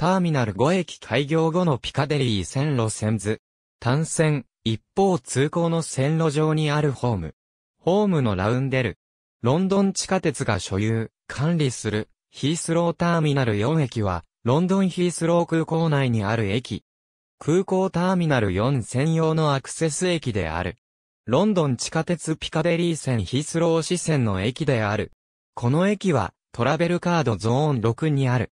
ターミナル5駅開業後のピカデリー線路線図。単線、一方通行の線路上にあるホーム。ホームのラウンデル。ロンドン地下鉄が所有、管理する、ヒースローターミナル4駅は、ロンドンヒースロー空港内にある駅。空港ターミナル4専用のアクセス駅である。ロンドン地下鉄ピカデリー線ヒースロー支線の駅である。この駅はトラベルカードゾーン6にある。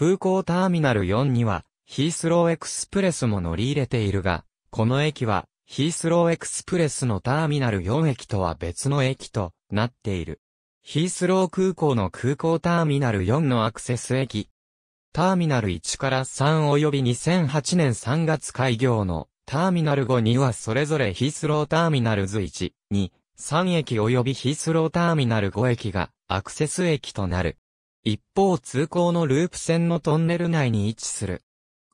空港ターミナル4には、ヒースローエクスプレスも乗り入れているが、この駅は、ヒースローエクスプレスのターミナル4駅とは別の駅となっている。ヒースロー空港の空港ターミナル4のアクセス駅。ターミナル1から3及び2008年3月開業のターミナル5にはそれぞれヒースローターミナルズ1、2、3駅及びヒースローターミナル5駅がアクセス駅となる。一方通行のループ線のトンネル内に位置する。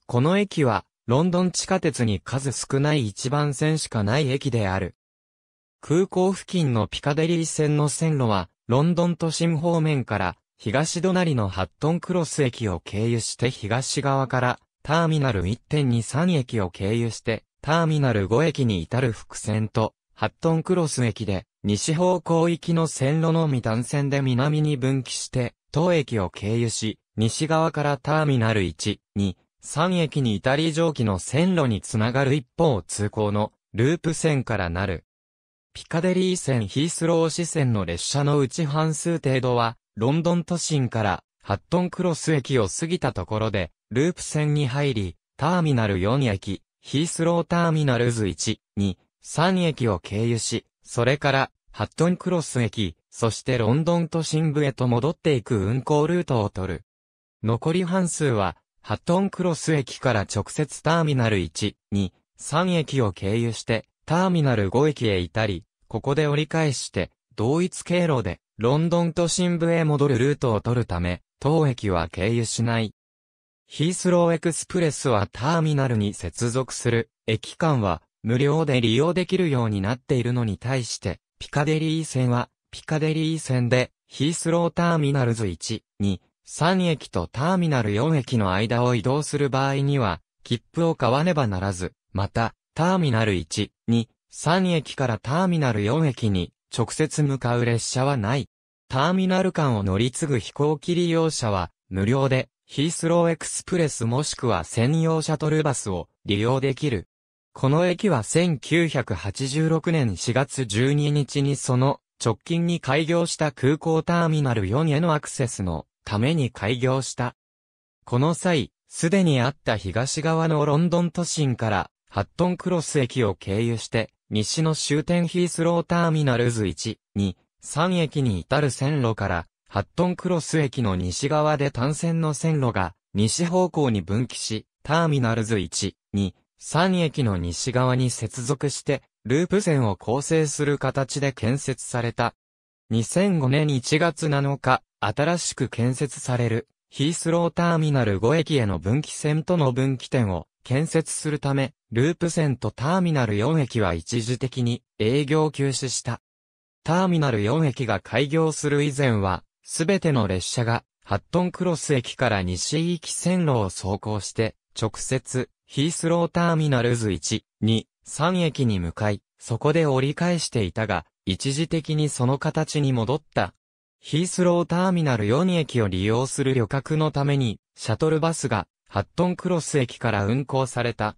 この駅は、ロンドン地下鉄に数少ない一番線しかない駅である。空港付近のピカデリー線の線路は、ロンドン都心方面から東隣のハットンクロス駅を経由して東側からターミナル1.23駅を経由してターミナル5駅に至る伏線とハットンクロス駅で西方向行きの線路のみ断線で南に分岐して当駅を経由し、西側からターミナル1、2、3駅にイタリー蒸気の線路につながる一方通行のループ線からなる。ピカデリー線ヒースロー支線の列車のうち半数程度は、ロンドン都心からハットンクロス駅を過ぎたところで、ループ線に入り、ターミナル4駅、ヒースローターミナルズ1、2、3駅を経由し、それから、ハットンクロス駅、そしてロンドン都心部へと戻っていく運行ルートを取る。残り半数は、ハットンクロス駅から直接ターミナル1、2、3駅を経由して、ターミナル5駅へ至り、ここで折り返して、同一経路で、ロンドン都心部へ戻るルートを取るため、当駅は経由しない。ヒースローエクスプレスはターミナルに接続する駅間は無料で利用できるようになっているのに対して、ピカデリー線はピカデリー線で、ヒースローターミナルズ1、2、3駅とターミナル4駅の間を移動する場合には、切符を買わねばならず、また、ターミナル1、2、3駅からターミナル4駅に直接向かう列車はない。ターミナル間を乗り継ぐ飛行機利用者は無料でヒースローエクスプレスもしくは専用シャトルバスを利用できる。この駅は1986年4月12日にその直近に開業した空港ターミナル4へのアクセスのために開業した。この際、すでにあった東側のロンドン都心からハットンクロス駅を経由して、西の終点ヒースローターミナルズ1、2、3駅に至る線路から、ハットンクロス駅の西側で単線の線路が西方向に分岐し、ターミナルズ1、2、3駅の西側に接続して、ループ線を構成する形で建設された。2005年1月7日、新しく建設される、ヒースローターミナル5駅への分岐線との分岐点を建設するため、ループ線とターミナル4駅は一時的に営業休止した。ターミナル4駅が開業する以前は、すべての列車が、ハットンクロス駅から西行き線路を走行して、直接、ヒースローターミナルズ1、2、3駅に向かい、そこで折り返していたが、一時的にその形に戻った。ヒースローターミナル4駅を利用する旅客のために、シャトルバスが、ハットンクロス駅から運行された。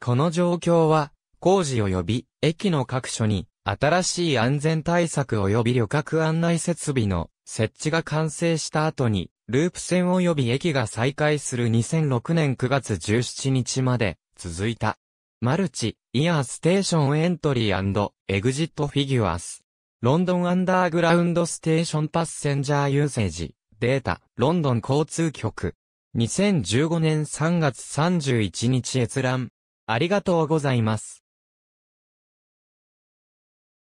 この状況は、工事及び、駅の各所に、新しい安全対策及び旅客案内設備の設置が完成した後に、ループ線及び駅が再開する2006年9月17日まで続いた。マルチ、イヤーステーションエントリーエグジットフィギュアス。ロンドンアンダーグラウンドステーションパッセンジャーユーセージ。データ、ロンドン交通局。2015年3月31日閲覧。ありがとうございます。